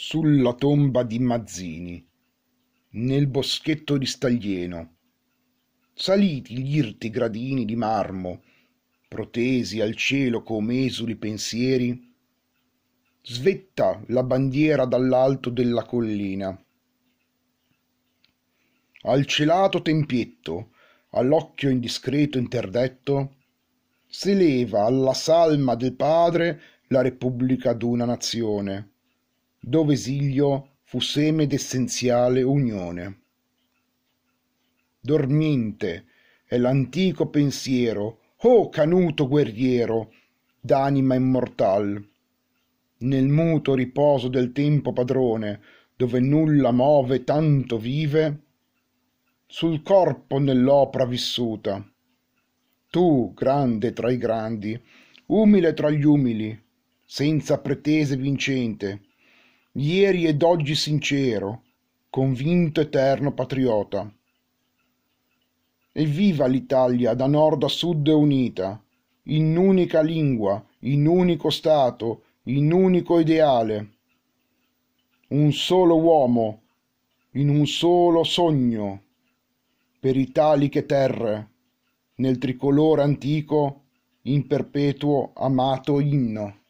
sulla tomba di Mazzini, nel boschetto di Staglieno. Saliti gli irti gradini di marmo, protesi al cielo come esuli pensieri, svetta la bandiera dall'alto della collina. Al celato tempietto, all'occhio indiscreto interdetto, si leva alla salma del padre la repubblica d'una nazione dove esilio fu seme d'essenziale unione. Dormiente è l'antico pensiero, oh canuto guerriero, d'anima immortal, nel muto riposo del tempo padrone, dove nulla move tanto vive, sul corpo nell'opra vissuta. Tu, grande tra i grandi, umile tra gli umili, senza pretese vincente, ieri ed oggi sincero, convinto eterno patriota. Evviva l'Italia da nord a sud unita, in unica lingua, in unico Stato, in unico ideale. Un solo uomo, in un solo sogno, per italiche terre, nel tricolore antico, in perpetuo amato inno.